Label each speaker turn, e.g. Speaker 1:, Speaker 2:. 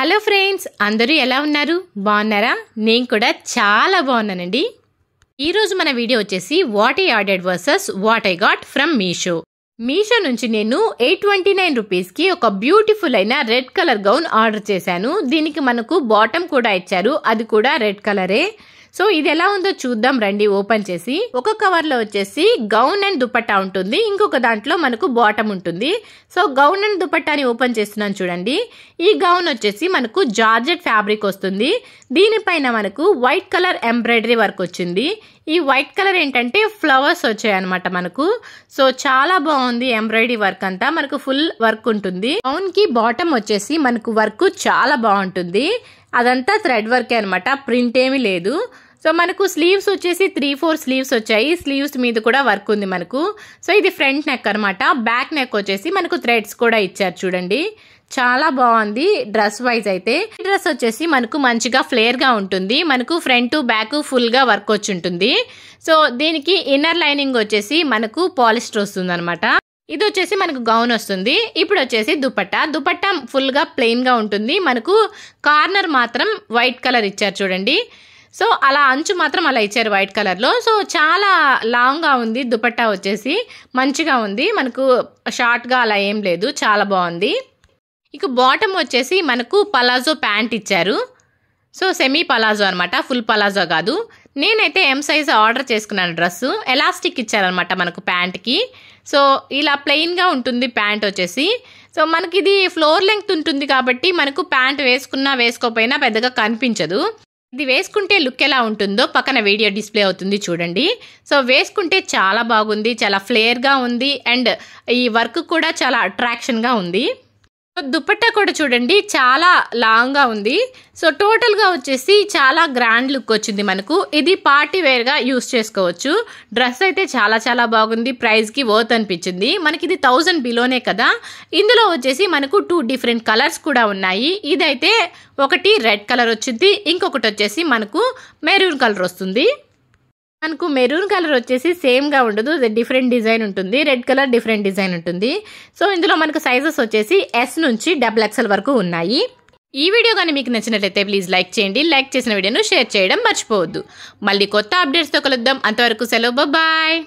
Speaker 1: hello friends అందరూ ఎలా ఉన్నారు బాగున్నారా నేను కూడా చాలా బాగున్నానండి ఈరోజు మన వీడియో వచ్చేసి what I ordered versus what I got from Meesho Meesho నుంచి నేను ఎయిట్ ట్వంటీ నైన్ రూపీస్కి ఒక బ్యూటిఫుల్ అయిన రెడ్ కలర్ గౌన్ ఆర్డర్ చేశాను దీనికి మనకు బాటమ్ కూడా ఇచ్చారు అది కూడా రెడ్ కలరే సో ఇది ఎలా ఉందో చూద్దాం రండి ఓపెన్ చేసి ఒక కవర్లో వచ్చేసి గౌన్ అండ్ దుపట్టా ఉంటుంది ఇంకొక దాంట్లో మనకు బాటమ్ ఉంటుంది సో గౌన్ అండ్ దుపట్టాని ఓపెన్ చేస్తున్నాను చూడండి ఈ గౌన్ వచ్చేసి మనకు జార్జెట్ ఫ్యాబ్రిక్ వస్తుంది దీనిపైన మనకు వైట్ కలర్ ఎంబ్రాయిడరీ వర్క్ వచ్చింది ఈ వైట్ కలర్ ఏంటంటే ఫ్లవర్స్ అనమాట మనకు సో చాలా బాగుంది ఎంబ్రాయిడరీ వర్క్ అంతా మనకు ఫుల్ వర్క్ ఉంటుంది గౌన్ కి బాటమ్ వచ్చేసి మనకు వర్క్ చాలా బాగుంటుంది అదంతా థ్రెడ్ వర్కే అనమాట ప్రింట్ ఏమీ లేదు సో మనకు స్లీవ్స్ వచ్చేసి త్రీ ఫోర్ స్లీవ్స్ వచ్చాయి స్లీవ్స్ మీద కూడా వర్క్ ఉంది మనకు సో ఇది ఫ్రంట్ నెక్ అనమాట బ్యాక్ నెక్ వచ్చేసి మనకు థ్రెడ్స్ కూడా ఇచ్చారు చూడండి చాలా బాగుంది డ్రెస్ వైజ్ అయితే డ్రెస్ వచ్చేసి మనకు మంచిగా ఫ్లేయర్గా ఉంటుంది మనకు ఫ్రంట్ బ్యాక్ ఫుల్గా వర్క్ వచ్చి ఉంటుంది సో దీనికి ఇన్నర్ లైనింగ్ వచ్చేసి మనకు పాలిస్టర్ వస్తుంది అనమాట ఇది వచ్చేసి మనకు గౌన్ వస్తుంది ఇప్పుడు వచ్చేసి దుపట్టా దుపట్టా ఫుల్గా ప్లెయిన్గా ఉంటుంది మనకు కార్నర్ మాత్రం వైట్ కలర్ ఇచ్చారు చూడండి సో అలా అంచు మాత్రం అలా ఇచ్చారు వైట్ కలర్లో సో చాలా లాంగ్గా ఉంది దుపట్టా వచ్చేసి మంచిగా ఉంది మనకు షార్ట్గా అలా ఏం లేదు చాలా బాగుంది ఇక బాటమ్ వచ్చేసి మనకు పలాజో ప్యాంట్ ఇచ్చారు సో సెమీ పలాజో అనమాట ఫుల్ పలాజో కాదు నేనైతే ఎం సైజ్ ఆర్డర్ చేసుకున్నాను డ్రెస్సు ఎలాస్టిక్ ఇచ్చారనమాట మనకు ప్యాంట్కి సో ఇలా ప్లెయిన్గా ఉంటుంది ప్యాంట్ వచ్చేసి సో మనకి ఇది ఫ్లోర్ లెంగ్త్ ఉంటుంది కాబట్టి మనకు ప్యాంట్ వేసుకున్నా వేసుకోపోయినా పెద్దగా కనిపించదు ఇది వేసుకుంటే లుక్ ఎలా ఉంటుందో పక్కన వీడియో డిస్ప్లే అవుతుంది చూడండి సో వేసుకుంటే చాలా బాగుంది చాలా ఫ్లేర్గా ఉంది అండ్ ఈ వర్క్ కూడా చాలా అట్రాక్షన్గా ఉంది దుపట్టా కూడా చూడండి చాలా లాంగ్గా ఉంది సో టోటల్గా వచ్చేసి చాలా గ్రాండ్ లుక్ వచ్చింది మనకు ఇది పార్టీ వేర్గా యూస్ చేసుకోవచ్చు డ్రెస్ అయితే చాలా చాలా బాగుంది ప్రైస్కి వర్త్ అనిపించింది మనకి ఇది థౌజండ్ బిలోనే కదా ఇందులో వచ్చేసి మనకు టూ డిఫరెంట్ కలర్స్ కూడా ఉన్నాయి ఇదైతే ఒకటి రెడ్ కలర్ వచ్చింది ఇంకొకటి వచ్చేసి మనకు మెరూన్ కలర్ వస్తుంది మనకు మెరూన్ కలర్ వచ్చేసి సేమ్గా ఉండదు డిఫరెంట్ డిజైన్ ఉంటుంది రెడ్ కలర్ డిఫరెంట్ డిజైన్ ఉంటుంది సో ఇందులో మనకు సైజెస్ వచ్చేసి ఎస్ నుంచి డబుల్ ఎక్స్ఎల్ వరకు ఉన్నాయి ఈ వీడియో కానీ మీకు నచ్చినట్లయితే ప్లీజ్ లైక్ చేయండి లైక్ చేసిన వీడియోను షేర్ చేయడం మర్చిపోవద్దు మళ్ళీ కొత్త అప్డేట్స్తో కలుద్దాం అంతవరకు సెలవు బాయ్